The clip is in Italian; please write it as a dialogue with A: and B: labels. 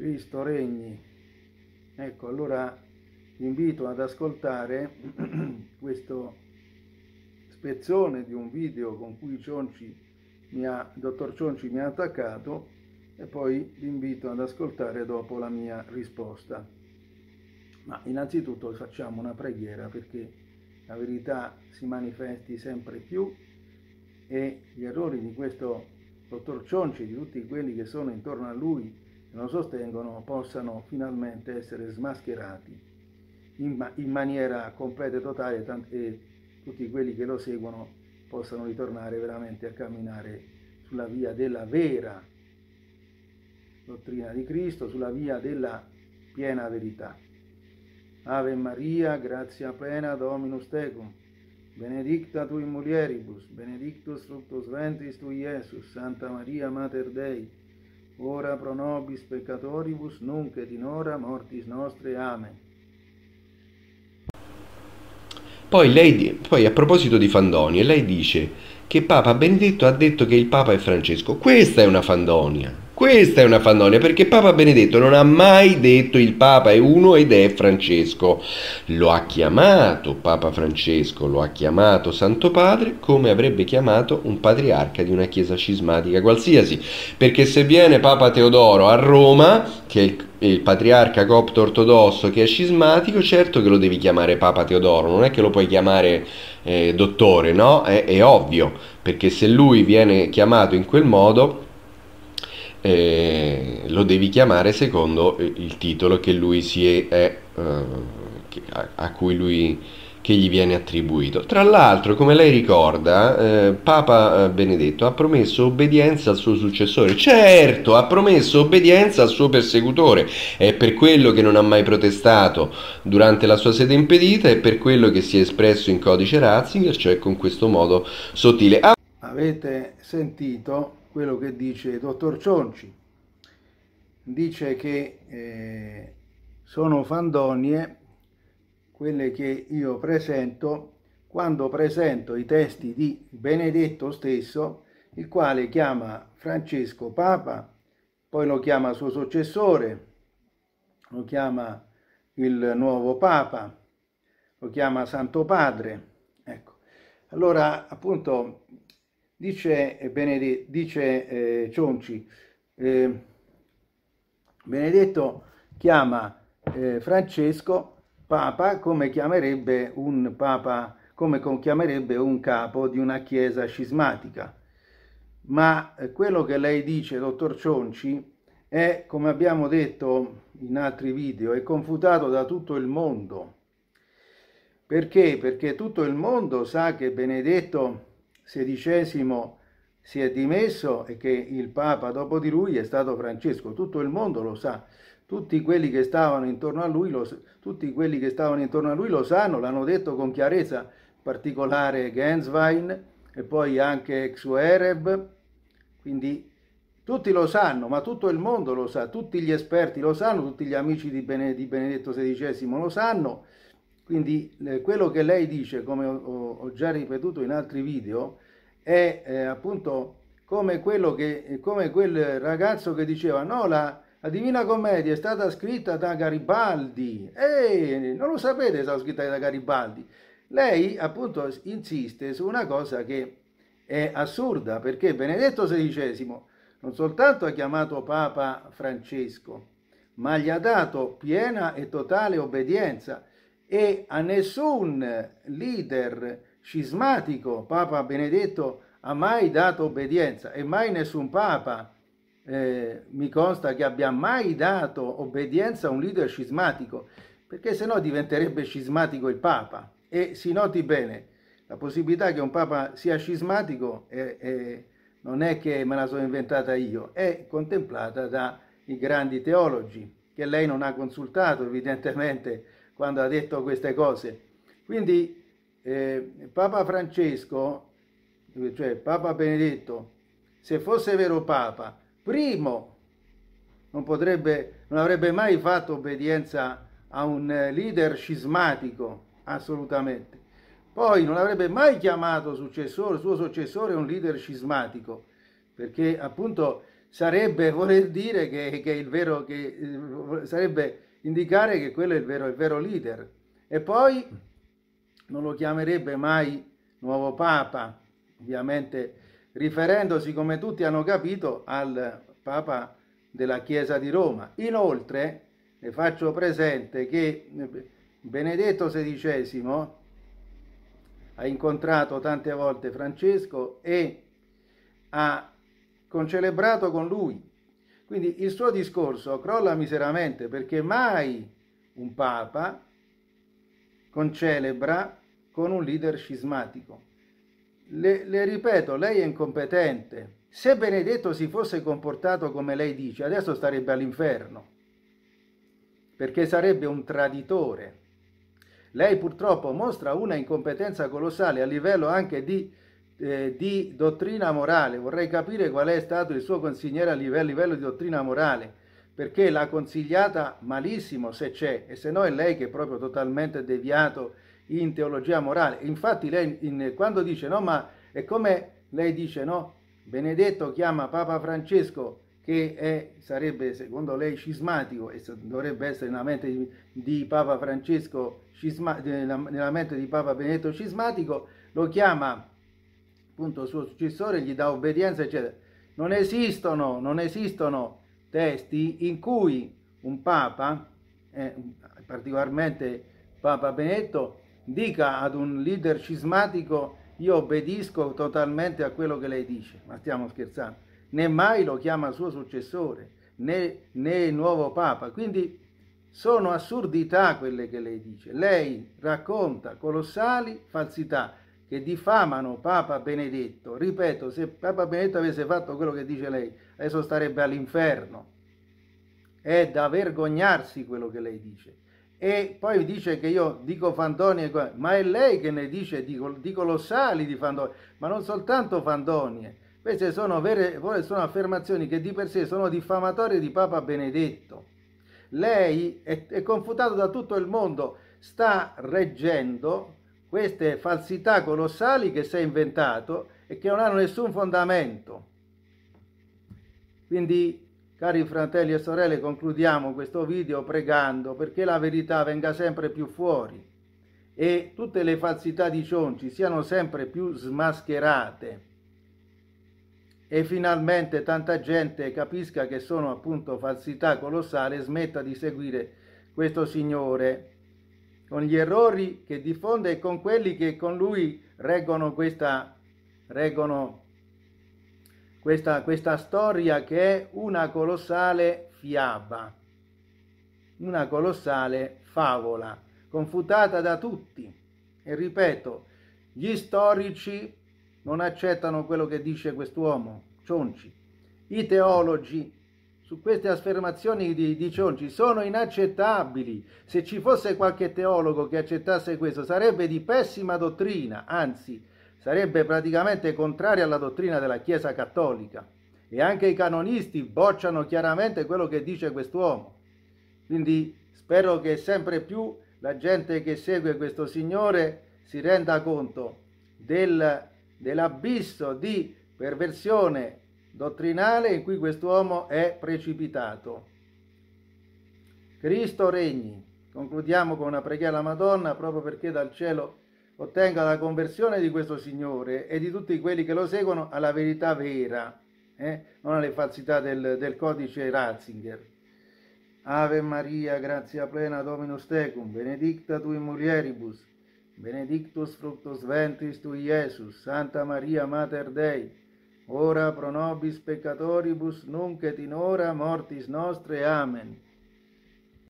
A: Cristo regni. Ecco, allora vi invito ad ascoltare questo spezzone di un video con cui Cionci mi ha, dottor Cionci mi ha attaccato e poi vi invito ad ascoltare dopo la mia risposta. Ma innanzitutto facciamo una preghiera perché la verità si manifesti sempre più e gli errori di questo dottor Cionci, e di tutti quelli che sono intorno a lui, lo sostengono possano finalmente essere smascherati in, ma in maniera completa e totale e tutti quelli che lo seguono possano ritornare veramente a camminare sulla via della vera dottrina di Cristo, sulla via della piena verità. Ave Maria, grazia plena, Dominus tecum, benedicta tu in mulieribus, benedictus fructus ventris tu, Iesus, Santa Maria, Mater Dei, ora pro nobis peccatoribus, nunc et in hora mortis nostre. Amen.
B: Poi, lei, poi a proposito di Fandonia, lei dice che Papa Benedetto ha detto che il Papa è Francesco. Questa è una Fandonia. Questa è una fandonia perché Papa Benedetto non ha mai detto il Papa è uno ed è Francesco. Lo ha chiamato Papa Francesco, lo ha chiamato Santo Padre come avrebbe chiamato un patriarca di una chiesa scismatica qualsiasi. Perché se viene Papa Teodoro a Roma, che è il il patriarca copto ortodosso che è scismatico, certo che lo devi chiamare Papa Teodoro, non è che lo puoi chiamare eh, dottore, no? È, è ovvio, perché se lui viene chiamato in quel modo eh, lo devi chiamare secondo eh, il titolo che lui si è, è eh, a, cui lui che gli viene attribuito. Tra l'altro, come lei ricorda, eh, Papa eh, Benedetto ha promesso obbedienza al suo successore. Certo, ha promesso obbedienza al suo persecutore. È per quello che non ha mai protestato durante la sua sede impedita è per quello che si è espresso in codice Ratzinger, cioè con questo modo sottile.
A: Avete sentito quello che dice il dottor Cionci. Dice che eh, sono fandonie quelle che io presento quando presento i testi di Benedetto stesso, il quale chiama Francesco Papa, poi lo chiama suo successore, lo chiama il nuovo Papa, lo chiama Santo Padre. Ecco. Allora, appunto, Dice, eh, Benedetto, dice eh, Cionci, eh, Benedetto chiama eh, Francesco Papa come chiamerebbe un Papa, come chiamerebbe un capo di una chiesa scismatica. Ma eh, quello che lei dice, dottor Cionci, è, come abbiamo detto in altri video, è confutato da tutto il mondo. Perché? Perché tutto il mondo sa che Benedetto XVI si è dimesso e che il Papa dopo di lui è stato Francesco. Tutto il mondo lo sa, tutti quelli che stavano intorno a lui lo, tutti quelli che stavano intorno a lui lo sanno, l'hanno detto con chiarezza, in particolare Genswein e poi anche Xuereb, quindi tutti lo sanno, ma tutto il mondo lo sa, tutti gli esperti lo sanno, tutti gli amici di, Benedetto XVI lo sanno, quindi eh, quello che lei dice, come ho, ho, già ripetuto in altri video, è eh, appunto come, che, eh, come, quel ragazzo che diceva no, la, la, Divina Commedia è stata scritta da Garibaldi. Ehi, non lo sapete, è stata scritta da Garibaldi. Lei appunto insiste su una cosa che è assurda, perché Benedetto XVI non soltanto ha chiamato Papa Francesco, ma gli ha dato piena e totale obbedienza e a nessun leader scismatico Papa Benedetto ha mai dato obbedienza e mai nessun Papa eh, mi consta che abbia mai dato obbedienza a un leader scismatico perché sennò diventerebbe scismatico il Papa e si noti bene la possibilità che un Papa sia scismatico è, è, non è che me la sono inventata io, è contemplata dai grandi teologi che lei non ha consultato evidentemente quando ha detto queste cose. Quindi eh, Papa Francesco, cioè Papa Benedetto, se fosse vero Papa, primo non, potrebbe, non avrebbe mai fatto obbedienza a un leader scismatico, assolutamente. Poi non avrebbe mai chiamato successore, suo successore un leader scismatico, perché appunto sarebbe voler dire che, che il vero che eh, sarebbe indicare che quello è il vero, il vero leader. E poi non lo chiamerebbe mai nuovo Papa, ovviamente riferendosi, come tutti hanno capito, al Papa della Chiesa di Roma. Inoltre, le faccio presente che Benedetto XVI ha incontrato tante volte Francesco e ha concelebrato con lui quindi il suo discorso crolla miseramente perché mai un papa concelebra con un leader scismatico. Le, le, ripeto, lei è incompetente. Se Benedetto si fosse comportato come lei dice, adesso starebbe all'inferno, perché sarebbe un traditore. Lei purtroppo mostra una incompetenza colossale a livello anche di eh, di dottrina morale, vorrei capire qual è stato il suo consigliere a livello, livello di dottrina morale, perché l'ha consigliata malissimo se c'è e se no è lei che è proprio totalmente deviato in teologia morale. Infatti lei in, quando dice no, ma è come lei dice no, Benedetto chiama Papa Francesco che è, sarebbe secondo lei scismatico e dovrebbe essere nella mente di, di Papa Francesco scisma, nella, nella mente di Papa Benedetto scismatico, lo chiama appunto suo successore gli dà obbedienza, eccetera. Non esistono, non esistono testi in cui un papa, eh, particolarmente Papa Benetto, dica ad un leader scismatico io obbedisco totalmente a quello che lei dice, ma stiamo scherzando, né mai lo chiama suo successore, né, né nuovo Papa, quindi sono assurdità quelle che lei dice, lei racconta colossali falsità, che diffamano Papa Benedetto. Ripeto, se Papa Benedetto avesse fatto quello che dice lei, adesso starebbe all'inferno. È da vergognarsi quello che lei dice. E poi dice che io dico Fandonie, ma è lei che ne dice di, di colossali di Fandonie, ma non soltanto Fandonie. Queste sono, vere, sono affermazioni che di per sé sono diffamatorie di Papa Benedetto. Lei è, è confutato da tutto il mondo, sta reggendo queste falsità colossali che si è inventato e che non hanno nessun fondamento. Quindi, cari fratelli e sorelle, concludiamo questo video pregando perché la verità venga sempre più fuori e tutte le falsità di Cionci siano sempre più smascherate e finalmente tanta gente capisca che sono appunto falsità colossali e smetta di seguire questo Signore con gli errori che diffonde e con quelli che con lui reggono questa, reggono questa, questa storia che è una colossale fiaba, una colossale favola, confutata da tutti. E ripeto, gli storici non accettano quello che dice quest'uomo, Cionci, i teologi su queste affermazioni di, di Cionci sono inaccettabili. Se ci fosse qualche teologo che accettasse questo sarebbe di pessima dottrina, anzi sarebbe praticamente contraria alla dottrina della Chiesa Cattolica. E anche i canonisti bocciano chiaramente quello che dice quest'uomo. Quindi spero che sempre più la gente che segue questo Signore si renda conto del, dell'abisso di perversione dottrinale in cui quest'uomo è precipitato. Cristo regni. Concludiamo con una preghiera alla Madonna proprio perché dal cielo ottenga la conversione di questo Signore e di tutti quelli che lo seguono alla verità vera, eh? non alle falsità del, del codice Ratzinger. Ave Maria, grazia plena, Dominus tecum, benedicta tu in mulieribus, benedictus fructus ventris tui, Jesus, Santa Maria, Mater Dei, ora pro nobis peccatoribus, nunc et in hora mortis nostre. Amen.